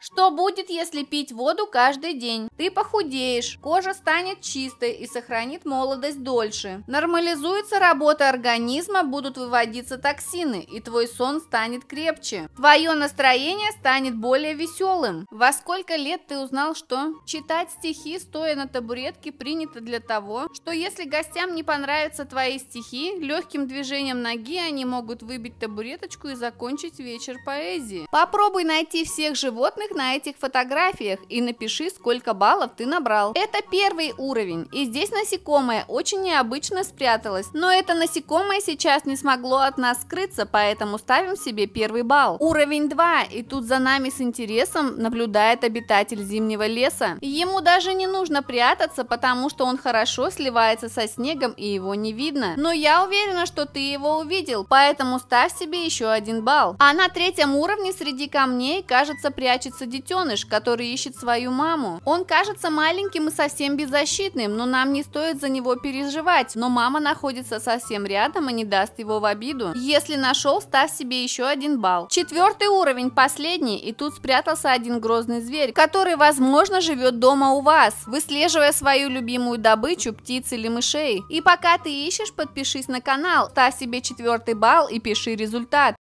Что будет, если пить воду каждый день? Ты похудеешь, кожа станет чистой и сохранит молодость дольше. Нормализуется работа организма, будут выводиться токсины, и твой сон станет крепче. Твое настроение станет более веселым. Во сколько лет ты узнал, что читать стихи, стоя на табуретке, принято для того, что если гостям не понравятся твои стихи, легким движением ноги они могут выбить табуреточку и закончить вечер поэзии. Попробуй найти всех животных, их на этих фотографиях и напиши, сколько баллов ты набрал. Это первый уровень, и здесь насекомое очень необычно спряталось, но это насекомое сейчас не смогло от нас скрыться, поэтому ставим себе первый балл. Уровень 2, и тут за нами с интересом наблюдает обитатель зимнего леса. Ему даже не нужно прятаться, потому что он хорошо сливается со снегом и его не видно. Но я уверена, что ты его увидел, поэтому ставь себе еще один балл. А на третьем уровне среди камней, кажется, прячется просыпается детеныш, который ищет свою маму. Он кажется маленьким и совсем беззащитным, но нам не стоит за него переживать. Но мама находится совсем рядом и не даст его в обиду. Если нашел, ставь себе еще один балл. Четвертый уровень, последний, и тут спрятался один грозный зверь, который, возможно, живет дома у вас, выслеживая свою любимую добычу, птиц или мышей. И пока ты ищешь, подпишись на канал, ставь себе четвертый балл и пиши результат.